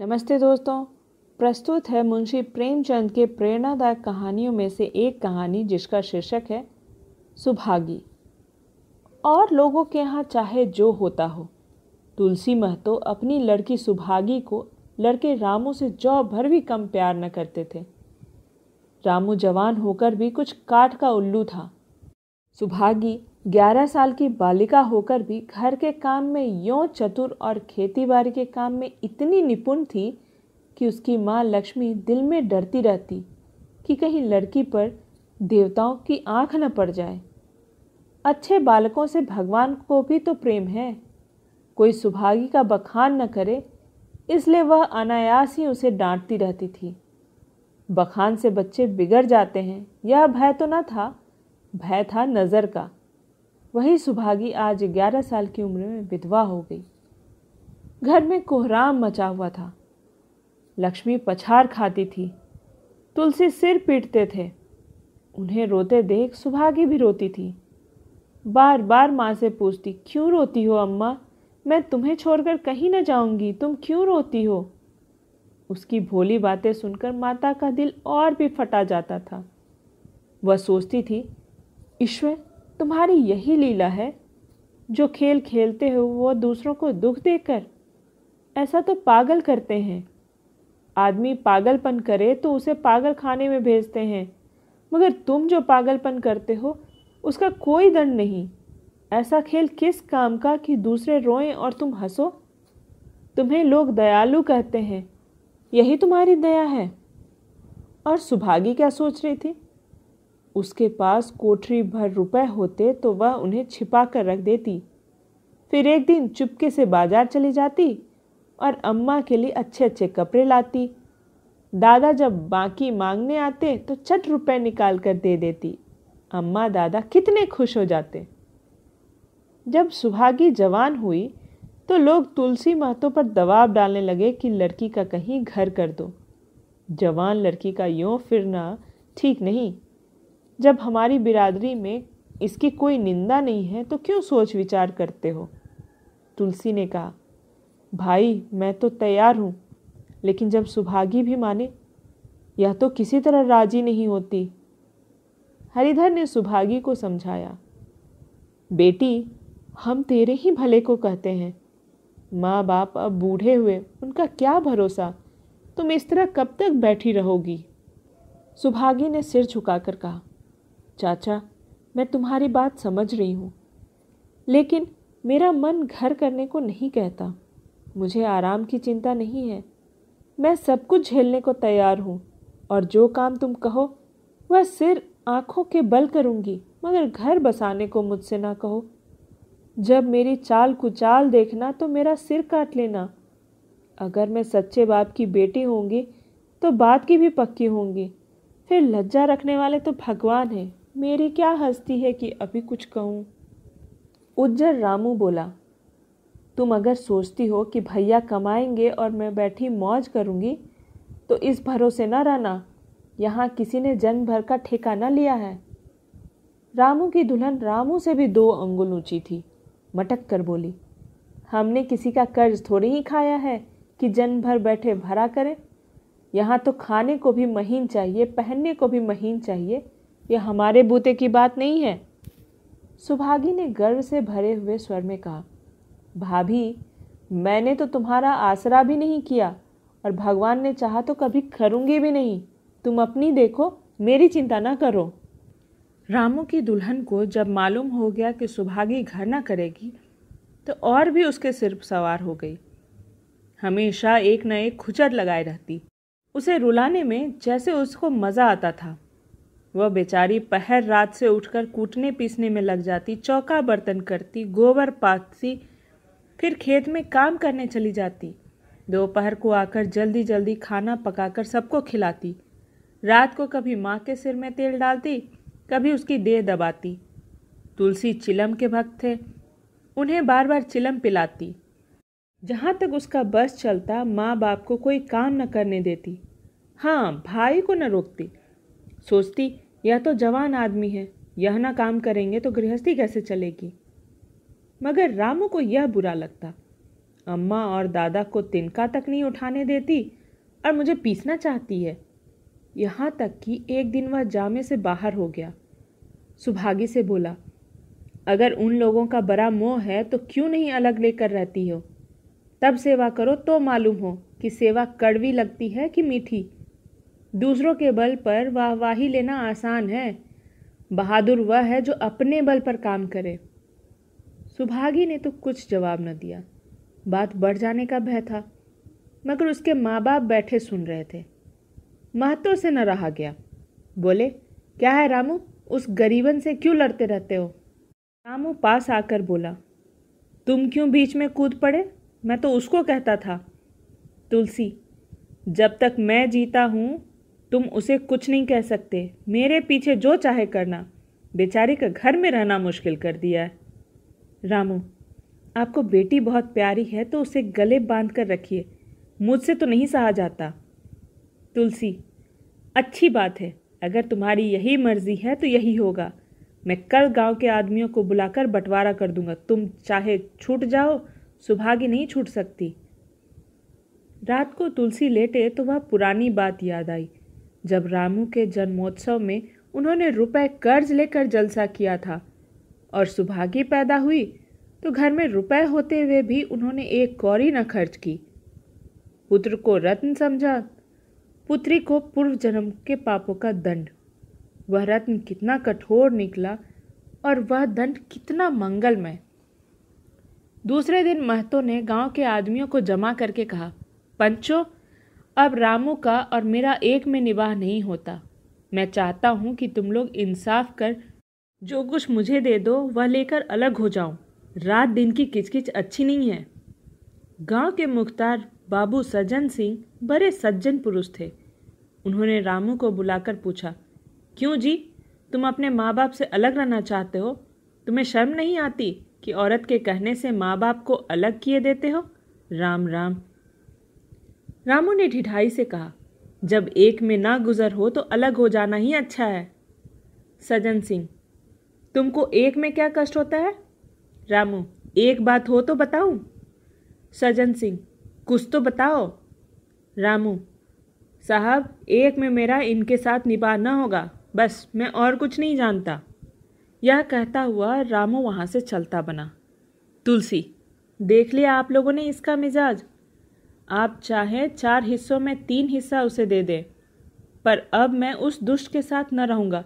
नमस्ते दोस्तों प्रस्तुत है मुंशी प्रेमचंद के प्रेरणादायक कहानियों में से एक कहानी जिसका शीर्षक है सुभागी और लोगों के यहाँ चाहे जो होता हो तुलसी महतो अपनी लड़की सुभागी को लड़के रामू से जौ भर भी कम प्यार न करते थे रामू जवान होकर भी कुछ काठ का उल्लू था सुभागी ग्यारह साल की बालिका होकर भी घर के काम में यों चतुर और खेतीबाड़ी के काम में इतनी निपुण थी कि उसकी माँ लक्ष्मी दिल में डरती रहती कि कहीं लड़की पर देवताओं की आंख न पड़ जाए अच्छे बालकों से भगवान को भी तो प्रेम है कोई सुभागी का बखान न करे इसलिए वह अनायास ही उसे डांटती रहती थी बखान से बच्चे बिगड़ जाते हैं यह भय तो न था भय था नज़र का वही सुभागी आज ग्यारह साल की उम्र में विधवा हो गई घर में कोहराम मचा हुआ था लक्ष्मी पछार खाती थी तुलसी सिर पीटते थे उन्हें रोते देख सुभागी भी रोती थी बार बार माँ से पूछती क्यों रोती हो अम्मा मैं तुम्हें छोड़कर कहीं न जाऊंगी तुम क्यों रोती हो उसकी भोली बातें सुनकर माता का दिल और भी फटा जाता था वह सोचती थी ईश्वर तुम्हारी यही लीला है जो खेल खेलते हो वो दूसरों को दुख देकर ऐसा तो पागल करते हैं आदमी पागलपन करे तो उसे पागल खाने में भेजते हैं मगर तुम जो पागलपन करते हो उसका कोई दंड नहीं ऐसा खेल किस काम का कि दूसरे रोएं और तुम हंसो तुम्हें लोग दयालु कहते हैं यही तुम्हारी दया है और सुभागी क्या सोच रही थी उसके पास कोठरी भर रुपए होते तो वह उन्हें छिपा कर रख देती फिर एक दिन चुपके से बाजार चली जाती और अम्मा के लिए अच्छे अच्छे कपड़े लाती दादा जब बाकी मांगने आते तो छठ रुपए निकाल कर दे देती अम्मा दादा कितने खुश हो जाते जब सुहागी जवान हुई तो लोग तुलसी महतो पर दबाव डालने लगे कि लड़की का कहीं घर कर दो जवान लड़की का यों फिरना ठीक नहीं जब हमारी बिरादरी में इसकी कोई निंदा नहीं है तो क्यों सोच विचार करते हो तुलसी ने कहा भाई मैं तो तैयार हूँ लेकिन जब सुभागी भी माने यह तो किसी तरह राजी नहीं होती हरिधर ने सुभागी को समझाया बेटी हम तेरे ही भले को कहते हैं माँ बाप अब बूढ़े हुए उनका क्या भरोसा तुम इस तरह कब तक बैठी रहोगी सुभागी ने सिर झुकाकर कहा चाचा मैं तुम्हारी बात समझ रही हूँ लेकिन मेरा मन घर करने को नहीं कहता मुझे आराम की चिंता नहीं है मैं सब कुछ झेलने को तैयार हूँ और जो काम तुम कहो वह सिर आँखों के बल करूँगी मगर घर बसाने को मुझसे ना कहो जब मेरी चाल कुचाल देखना तो मेरा सिर काट लेना अगर मैं सच्चे बाप की बेटी होंगी तो बात की भी पक्की होंगी फिर लज्जा रखने वाले तो भगवान हैं मेरी क्या हस्ती है कि अभी कुछ कहूँ उज्जर रामू बोला तुम अगर सोचती हो कि भैया कमाएंगे और मैं बैठी मौज करूँगी तो इस भरोसे न रहना यहाँ किसी ने जन्म भर का ठेका ना लिया है रामू की दुल्हन रामू से भी दो अंगुल ऊंची थी मटक कर बोली हमने किसी का कर्ज थोड़ी ही खाया है कि जन्म भर बैठे भरा करें यहाँ तो खाने को भी महीन चाहिए पहनने को भी महीन चाहिए यह हमारे बूते की बात नहीं है सुभागी ने गर्व से भरे हुए स्वर में कहा भाभी मैंने तो तुम्हारा आसरा भी नहीं किया और भगवान ने चाहा तो कभी करूँगी भी नहीं तुम अपनी देखो मेरी चिंता ना करो रामू की दुल्हन को जब मालूम हो गया कि सुभागी घर ना करेगी तो और भी उसके सिर सवार हो गई हमेशा एक न एक खुचर लगाए रहती उसे रुलाने में जैसे उसको मज़ा आता था वह बेचारी पहर रात से उठकर कूटने पीसने में लग जाती चौका बर्तन करती गोबर पाथती फिर खेत में काम करने चली जाती दोपहर को आकर जल्दी जल्दी खाना पकाकर सबको खिलाती रात को कभी माँ के सिर में तेल डालती कभी उसकी देह दबाती तुलसी चिलम के भक्त थे उन्हें बार बार चिलम पिलाती जहाँ तक उसका बस चलता माँ बाप को कोई काम न करने देती हाँ भाई को न रोकती सोचती यह तो जवान आदमी है यह ना काम करेंगे तो गृहस्थी कैसे चलेगी मगर रामू को यह बुरा लगता अम्मा और दादा को तिनका तक नहीं उठाने देती और मुझे पीसना चाहती है यहाँ तक कि एक दिन वह जामे से बाहर हो गया सुभागी से बोला अगर उन लोगों का बड़ा मोह है तो क्यों नहीं अलग लेकर रहती हो तब सेवा करो तो मालूम हो कि सेवा कड़वी लगती है कि मीठी दूसरों के बल पर वाहवाही लेना आसान है बहादुर वह है जो अपने बल पर काम करे सुभागी ने तो कुछ जवाब न दिया बात बढ़ जाने का भय था मगर उसके माँ बाप बैठे सुन रहे थे महत्व से न रहा गया बोले क्या है रामू उस गरीबन से क्यों लड़ते रहते हो रामू पास आकर बोला तुम क्यों बीच में कूद पड़े मैं तो उसको कहता था तुलसी जब तक मैं जीता हूँ तुम उसे कुछ नहीं कह सकते मेरे पीछे जो चाहे करना बेचारे का घर में रहना मुश्किल कर दिया है रामू आपको बेटी बहुत प्यारी है तो उसे गले बांध कर रखिए मुझसे तो नहीं सहा जाता तुलसी अच्छी बात है अगर तुम्हारी यही मर्जी है तो यही होगा मैं कल गांव के आदमियों को बुलाकर बंटवारा कर दूंगा तुम चाहे छूट जाओ सुभागी नहीं छूट सकती रात को तुलसी लेटे तो वह पुरानी बात याद आई जब रामू के जन्मोत्सव में उन्होंने रुपए कर्ज लेकर जलसा किया था और सुभागी पैदा हुई तो घर में रुपए होते हुए भी उन्होंने एक कौरी न खर्च की पुत्र को रत्न समझा पुत्री को पूर्व जन्म के पापों का दंड वह रत्न कितना कठोर निकला और वह दंड कितना मंगलमय दूसरे दिन महतो ने गांव के आदमियों को जमा करके कहा पंचो अब रामू का और मेरा एक में निवाह नहीं होता मैं चाहता हूँ कि तुम लोग इंसाफ कर जो कुछ मुझे दे दो वह लेकर अलग हो जाऊँ रात दिन की किचकिच अच्छी नहीं है गांव के मुख्तार बाबू सज्जन सिंह बड़े सज्जन पुरुष थे उन्होंने रामू को बुलाकर पूछा क्यों जी तुम अपने माँ बाप से अलग रहना चाहते हो तुम्हें शर्म नहीं आती कि औरत के कहने से माँ बाप को अलग किए देते हो राम राम रामू ने ढिठाई से कहा जब एक में ना गुजर हो तो अलग हो जाना ही अच्छा है सजन सिंह तुमको एक में क्या कष्ट होता है रामू एक बात हो तो बताऊं सजन सिंह कुछ तो बताओ रामू साहब एक में मेरा इनके साथ ना होगा बस मैं और कुछ नहीं जानता यह कहता हुआ रामू वहाँ से चलता बना तुलसी देख लिया आप लोगों ने इसका मिजाज आप चाहे चार हिस्सों में तीन हिस्सा उसे दे दें पर अब मैं उस दुष्ट के साथ न रहूँगा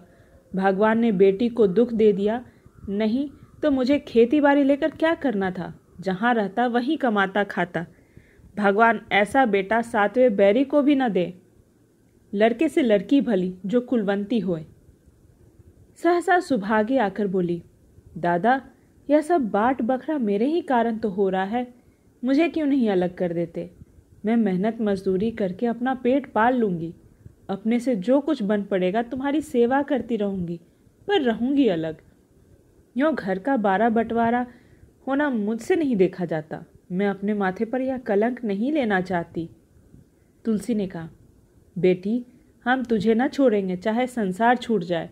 भगवान ने बेटी को दुख दे दिया नहीं तो मुझे खेती बाड़ी लेकर क्या करना था जहाँ रहता वहीं कमाता खाता भगवान ऐसा बेटा सातवें बैरी को भी न दे लड़के से लड़की भली जो कुलवंती होए सहसा सुभागी आकर बोली दादा यह सब बाट बखरा मेरे ही कारण तो हो रहा है मुझे क्यों नहीं अलग कर देते मैं मेहनत मजदूरी करके अपना पेट पाल लूँगी अपने से जो कुछ बन पड़ेगा तुम्हारी सेवा करती रहूँगी पर रहूँगी अलग यो घर का बारा बंटवारा होना मुझसे नहीं देखा जाता मैं अपने माथे पर यह कलंक नहीं लेना चाहती तुलसी ने कहा बेटी हम तुझे न छोड़ेंगे चाहे संसार छूट जाए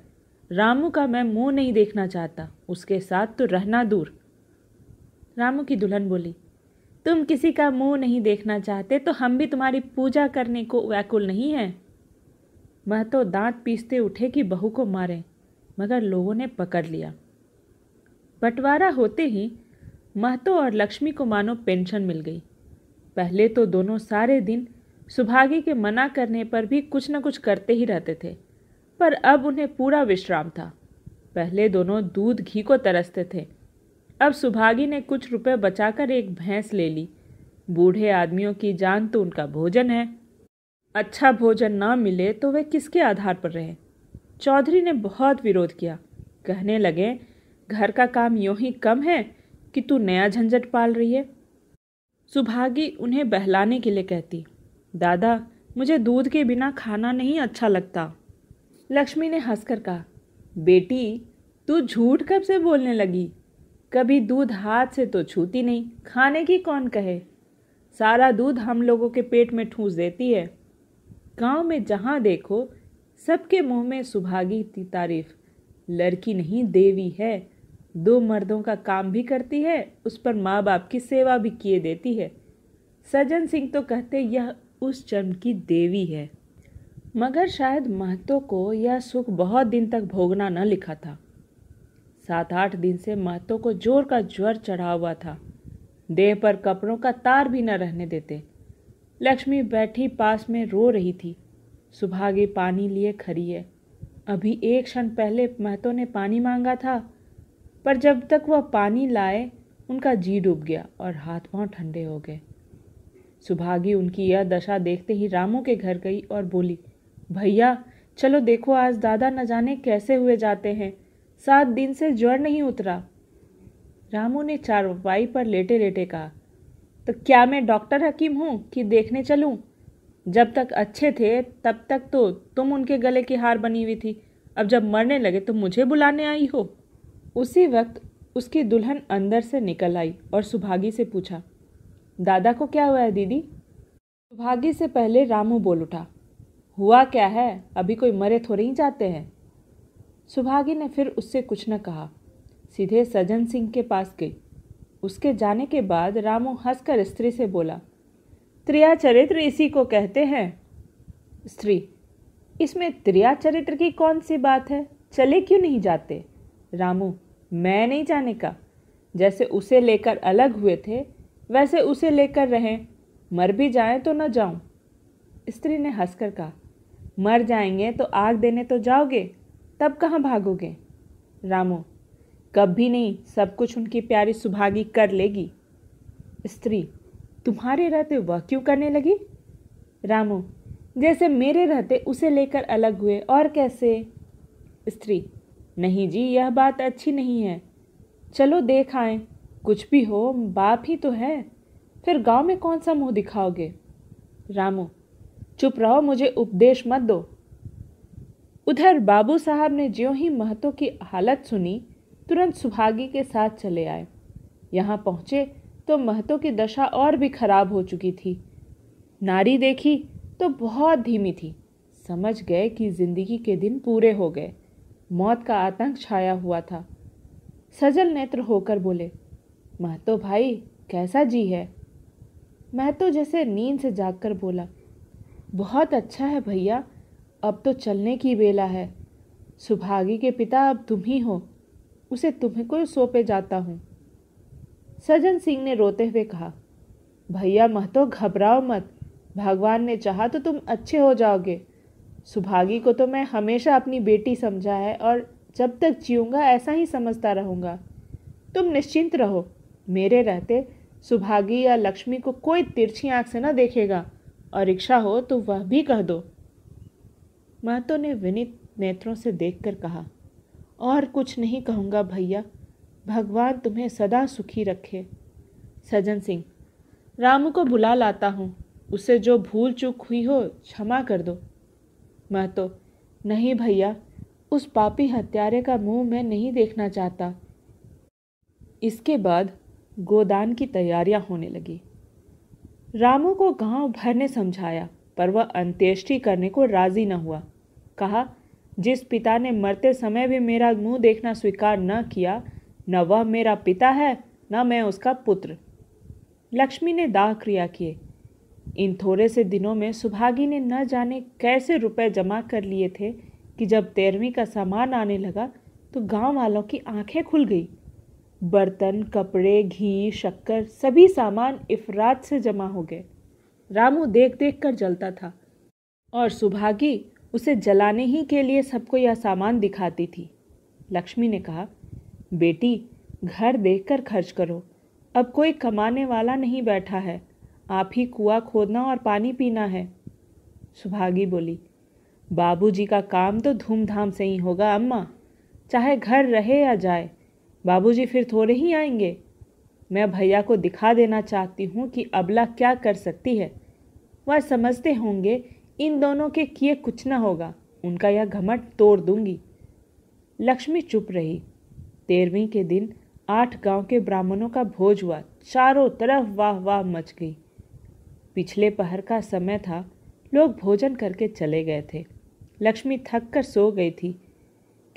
रामू का मैं मुंह नहीं देखना चाहता उसके साथ तो रहना दूर रामू की दुल्हन बोली तुम किसी का मुंह नहीं देखना चाहते तो हम भी तुम्हारी पूजा करने को व्याकुल नहीं हैं वह तो दांत पीसते उठे कि बहू को मारे मगर लोगों ने पकड़ लिया बंटवारा होते ही महतो और लक्ष्मी को मानो पेंशन मिल गई पहले तो दोनों सारे दिन सुभागी के मना करने पर भी कुछ न कुछ करते ही रहते थे पर अब उन्हें पूरा विश्राम था पहले दोनों दूध घी को तरसते थे अब सुभागी ने कुछ रुपए बचाकर एक भैंस ले ली बूढ़े आदमियों की जान तो उनका भोजन है अच्छा भोजन ना मिले तो वे किसके आधार पर रहे चौधरी ने बहुत विरोध किया कहने लगे घर का काम यूँ ही कम है कि तू नया झंझट पाल रही है सुभागी उन्हें बहलाने के लिए कहती दादा मुझे दूध के बिना खाना नहीं अच्छा लगता लक्ष्मी ने हंसकर कहा बेटी तू झूठ कब से बोलने लगी कभी दूध हाथ से तो छूती नहीं खाने की कौन कहे सारा दूध हम लोगों के पेट में ठूस देती है गांव में जहाँ देखो सबके मुंह में सुभागी की तारीफ लड़की नहीं देवी है दो मर्दों का काम भी करती है उस पर माँ बाप की सेवा भी किए देती है सज्जन सिंह तो कहते यह उस जन्म की देवी है मगर शायद महतो को यह सुख बहुत दिन तक भोगना न लिखा था सात आठ दिन से महतो को जोर का ज्वर चढ़ा हुआ था देह पर कपड़ों का तार भी न रहने देते लक्ष्मी बैठी पास में रो रही थी सुभागी पानी लिए खड़ी है अभी एक क्षण पहले महतो ने पानी मांगा था पर जब तक वह पानी लाए उनका जी डूब गया और हाथ पांव ठंडे हो गए सुभागी उनकी यह दशा देखते ही रामू के घर गई और बोली भैया चलो देखो आज दादा न जाने कैसे हुए जाते हैं सात दिन से ज्वर नहीं उतरा रामू ने चारपाई पर लेटे लेटे कहा तो क्या मैं डॉक्टर हकीम हूँ कि देखने चलूँ जब तक अच्छे थे तब तक तो तुम उनके गले की हार बनी हुई थी अब जब मरने लगे तो मुझे बुलाने आई हो उसी वक्त उसकी दुल्हन अंदर से निकल आई और सुभागी से पूछा दादा को क्या हुआ है दीदी सुभागी से पहले रामू बोल उठा हुआ क्या है अभी कोई मरे थोड़े ही जाते हैं सुभागी ने फिर उससे कुछ न कहा सीधे सज्जन सिंह के पास गई उसके जाने के बाद रामू हंसकर स्त्री से बोला त्रिया चरित्र इसी को कहते हैं स्त्री इसमें त्रिया चरित्र की कौन सी बात है चले क्यों नहीं जाते रामू मैं नहीं जाने का जैसे उसे लेकर अलग हुए थे वैसे उसे लेकर रहें मर भी जाएं तो न जाऊं स्त्री ने हंसकर कहा मर जाएंगे तो आग देने तो जाओगे तब कहाँ भागोगे रामू कभी नहीं सब कुछ उनकी प्यारी सुभागी कर लेगी स्त्री तुम्हारे रहते वह क्यों करने लगी रामू जैसे मेरे रहते उसे लेकर अलग हुए और कैसे स्त्री नहीं जी यह बात अच्छी नहीं है चलो देख आए कुछ भी हो बाप ही तो है फिर गांव में कौन सा मुंह दिखाओगे रामू चुप रहो मुझे उपदेश मत दो उधर बाबू साहब ने ज्यों ही महतो की हालत सुनी तुरंत सुभागी के साथ चले आए यहाँ पहुँचे तो महतो की दशा और भी खराब हो चुकी थी नारी देखी तो बहुत धीमी थी समझ गए कि जिंदगी के दिन पूरे हो गए मौत का आतंक छाया हुआ था सजल नेत्र होकर बोले महतो भाई कैसा जी है महतो जैसे नींद से जागकर बोला बहुत अच्छा है भैया अब तो चलने की बेला है सुभागी के पिता अब तुम ही हो उसे तुम्हें को सौंपे जाता हूँ सज्जन सिंह ने रोते हुए कहा भैया मह तो घबराओ मत भगवान ने चाहा तो तुम अच्छे हो जाओगे सुभागी को तो मैं हमेशा अपनी बेटी समझा है और जब तक जीऊँगा ऐसा ही समझता रहूँगा तुम निश्चिंत रहो मेरे रहते सुभागी या लक्ष्मी को कोई तिरछी आँख से ना देखेगा और इच्छा हो तो वह भी कह दो महतो ने विनित नेत्रों से देखकर कहा और कुछ नहीं कहूँगा भैया भगवान तुम्हें सदा सुखी रखे सज्जन सिंह रामू को बुला लाता हूँ उसे जो भूल चूक हुई हो क्षमा कर दो महतो नहीं भैया उस पापी हत्यारे का मुंह मैं नहीं देखना चाहता इसके बाद गोदान की तैयारियां होने लगी रामू को गांव भर ने समझाया पर वह अंत्येष्टि करने को राजी न हुआ कहा जिस पिता ने मरते समय भी मेरा मुंह देखना स्वीकार न किया न वह मेरा पिता है न मैं उसका पुत्र लक्ष्मी ने दाह क्रिया किए इन थोड़े से दिनों में सुभागी ने न जाने कैसे रुपए जमा कर लिए थे कि जब तेरहवीं का सामान आने लगा तो गांव वालों की आंखें खुल गई बर्तन कपड़े घी शक्कर सभी सामान इफरात से जमा हो गए रामू देख देख कर जलता था और सुभागी उसे जलाने ही के लिए सबको यह सामान दिखाती थी लक्ष्मी ने कहा बेटी घर देखकर खर्च करो अब कोई कमाने वाला नहीं बैठा है आप ही कुआं खोदना और पानी पीना है सुभागी बोली बाबूजी का काम तो धूमधाम से ही होगा अम्मा चाहे घर रहे या जाए बाबूजी फिर थोड़े ही आएंगे मैं भैया को दिखा देना चाहती हूँ कि अबला क्या कर सकती है वह समझते होंगे इन दोनों के किए कुछ ना होगा उनका यह घमट तोड़ दूंगी लक्ष्मी चुप रही तेरहवीं के दिन आठ गांव के ब्राह्मणों का भोज हुआ चारों तरफ वाह वाह मच गई पिछले पहर का समय था लोग भोजन करके चले गए थे लक्ष्मी थक कर सो गई थी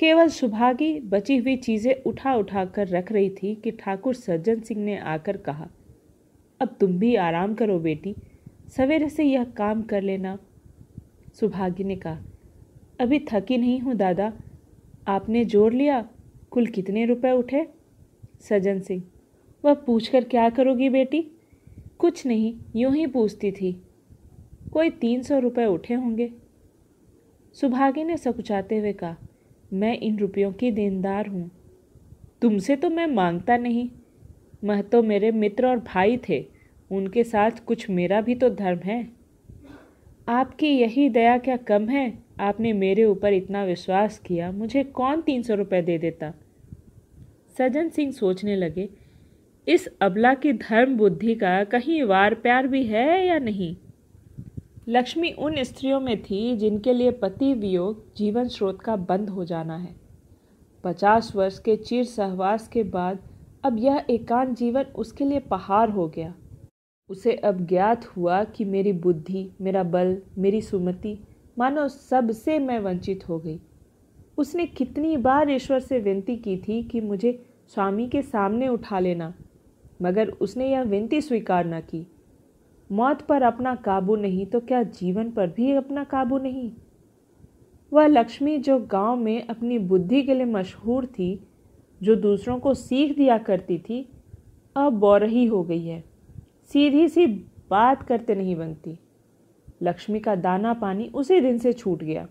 केवल सुभागी बची हुई चीज़ें उठा उठा कर रख रही थी कि ठाकुर सज्जन सिंह ने आकर कहा अब तुम भी आराम करो बेटी सवेरे से यह काम कर लेना सुभाग्य ने कहा अभी थकी नहीं हूँ दादा आपने जोड़ लिया कुल कितने रुपए उठे सज्जन सिंह वह पूछकर क्या करोगी बेटी कुछ नहीं यूं ही पूछती थी कोई तीन सौ रुपये उठे होंगे सुभागी ने सकुचाते हुए कहा मैं इन रुपयों की देनदार हूँ तुमसे तो मैं मांगता नहीं मह तो मेरे मित्र और भाई थे उनके साथ कुछ मेरा भी तो धर्म है आपकी यही दया क्या कम है आपने मेरे ऊपर इतना विश्वास किया मुझे कौन तीन सौ रुपये दे देता सज्जन सिंह सोचने लगे इस अबला की धर्म बुद्धि का कहीं वार प्यार भी है या नहीं लक्ष्मी उन स्त्रियों में थी जिनके लिए पति वियोग जीवन स्रोत का बंद हो जाना है पचास वर्ष के चिर सहवास के बाद अब यह एकांत जीवन उसके लिए पहाड़ हो गया उसे अब ज्ञात हुआ कि मेरी बुद्धि मेरा बल मेरी सुमति मानो सबसे मैं वंचित हो गई उसने कितनी बार ईश्वर से विनती की थी कि मुझे स्वामी के सामने उठा लेना मगर उसने यह विनती स्वीकार न की मौत पर अपना काबू नहीं तो क्या जीवन पर भी अपना काबू नहीं वह लक्ष्मी जो गांव में अपनी बुद्धि के लिए मशहूर थी जो दूसरों को सीख दिया करती थी अब बौरही हो गई है सीधी सी बात करते नहीं बनती लक्ष्मी का दाना पानी उसी दिन से छूट गया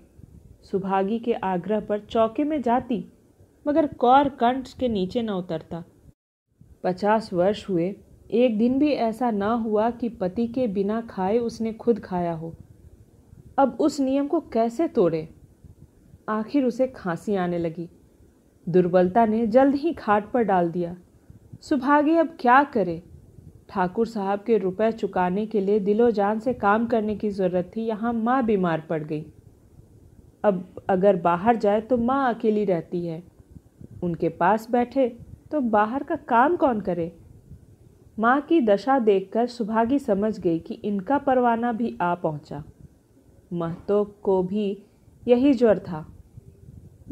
सुभागी के आग्रह पर चौके में जाती मगर कौर कंठ के नीचे न उतरता पचास वर्ष हुए एक दिन भी ऐसा ना हुआ कि पति के बिना खाए उसने खुद खाया हो अब उस नियम को कैसे तोड़े आखिर उसे खांसी आने लगी दुर्बलता ने जल्द ही खाट पर डाल दिया सुभागी अब क्या करे ठाकुर साहब के रुपए चुकाने के लिए दिलो जान से काम करने की ज़रूरत थी यहाँ माँ बीमार पड़ गई अब अगर बाहर जाए तो माँ अकेली रहती है उनके पास बैठे तो बाहर का काम कौन करे माँ की दशा देखकर सुभागी समझ गई कि इनका परवाना भी आ पहुँचा महतो को भी यही ज्वर था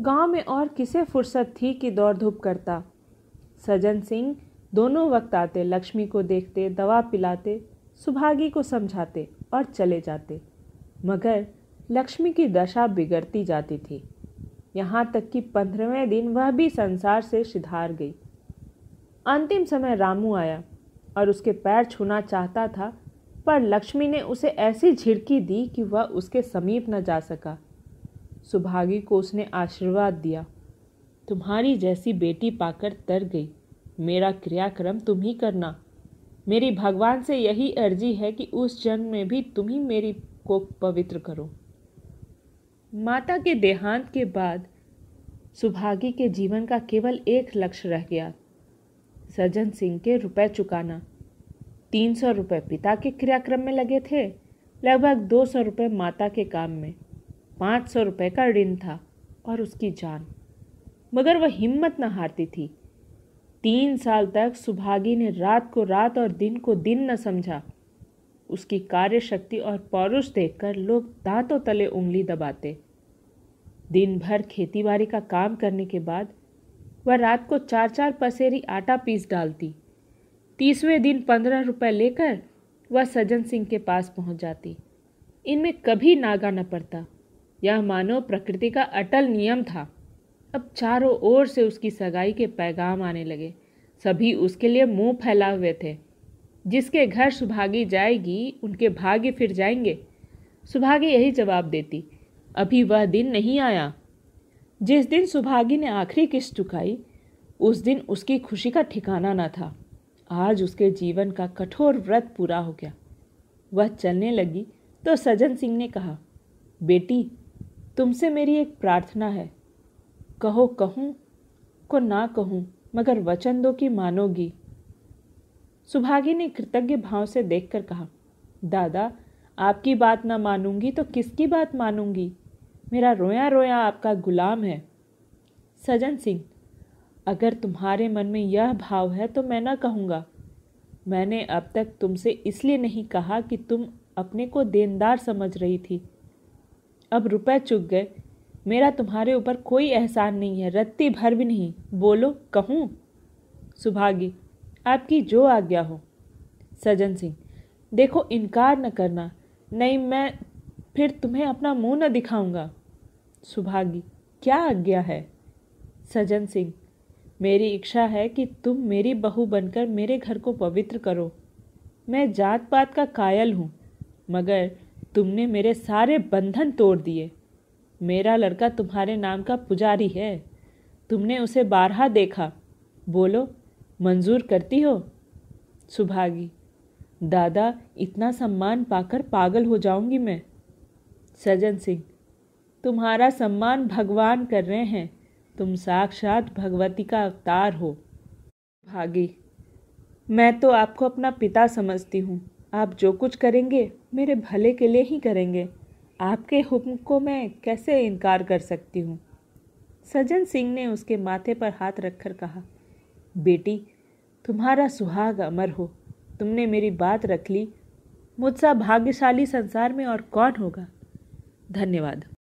गांव में और किसे फुर्सत थी कि दौड़ धूप करता सजन सिंह दोनों वक्त आते लक्ष्मी को देखते दवा पिलाते सुभागी को समझाते और चले जाते मगर लक्ष्मी की दशा बिगड़ती जाती थी यहाँ तक कि पंद्रहवें दिन वह भी संसार से सिधार गई अंतिम समय रामू आया और उसके पैर छूना चाहता था पर लक्ष्मी ने उसे ऐसी झिड़की दी कि वह उसके समीप न जा सका सुभागी को उसने आशीर्वाद दिया तुम्हारी जैसी बेटी पाकर तर गई मेरा क्रियाक्रम तुम ही करना मेरी भगवान से यही अर्जी है कि उस जन्म में भी तुम ही मेरी को पवित्र करो माता के देहांत के बाद सुभागी के जीवन का केवल एक लक्ष्य रह गया सज्जन सिंह के रुपए चुकाना तीन सौ रुपये पिता के क्रियाक्रम में लगे थे लगभग दो सौ रुपये माता के काम में पाँच सौ रुपये का ऋण था और उसकी जान मगर वह हिम्मत न हारती थी तीन साल तक सुभागी ने रात को रात और दिन को दिन न समझा उसकी कार्यशक्ति और पौरुष देखकर लोग दांतों तले उंगली दबाते दिन भर खेतीबाड़ी का काम करने के बाद वह रात को चार चार पसेरी आटा पीस डालती तीसवें दिन पंद्रह रुपए लेकर वह सज्जन सिंह के पास पहुंच जाती इनमें कभी नागा न पड़ता यह मानो प्रकृति का अटल नियम था अब चारों ओर से उसकी सगाई के पैगाम आने लगे सभी उसके लिए मुंह फैला हुए थे जिसके घर सुभागी जाएगी उनके भाग्य फिर जाएंगे सुभागी यही जवाब देती अभी वह दिन नहीं आया जिस दिन सुभागी ने आखिरी किस्त चुकाई उस दिन उसकी खुशी का ठिकाना न था आज उसके जीवन का कठोर व्रत पूरा हो गया वह चलने लगी तो सजन सिंह ने कहा बेटी तुमसे मेरी एक प्रार्थना है कहो कहूँ को ना कहूँ मगर वचन दो कि मानोगी सुभागी ने कृतज्ञ भाव से देखकर कहा दादा आपकी बात ना मानूंगी तो किसकी बात मानूंगी मेरा रोया रोया आपका गुलाम है सजन सिंह अगर तुम्हारे मन में यह भाव है तो मैं ना कहूँगा मैंने अब तक तुमसे इसलिए नहीं कहा कि तुम अपने को देनदार समझ रही थी अब रुपए चुग गए मेरा तुम्हारे ऊपर कोई एहसान नहीं है रत्ती भर भी नहीं बोलो कहूँ सुभागी आपकी जो आज्ञा हो सजन सिंह देखो इनकार न करना नहीं मैं फिर तुम्हें अपना मुंह न दिखाऊंगा सुभागी क्या आज्ञा है सजन सिंह मेरी इच्छा है कि तुम मेरी बहू बनकर मेरे घर को पवित्र करो मैं जात पात का कायल हूँ मगर तुमने मेरे सारे बंधन तोड़ दिए मेरा लड़का तुम्हारे नाम का पुजारी है तुमने उसे बारहा देखा बोलो मंजूर करती हो सुभागी दादा इतना सम्मान पाकर पागल हो जाऊंगी मैं सजन सिंह तुम्हारा सम्मान भगवान कर रहे हैं तुम साक्षात भगवती का अवतार हो भागी मैं तो आपको अपना पिता समझती हूँ आप जो कुछ करेंगे मेरे भले के लिए ही करेंगे आपके हुक्म को मैं कैसे इनकार कर सकती हूँ सज्जन सिंह ने उसके माथे पर हाथ रखकर कहा बेटी तुम्हारा सुहाग अमर हो तुमने मेरी बात रख ली मुझसा भाग्यशाली संसार में और कौन होगा धन्यवाद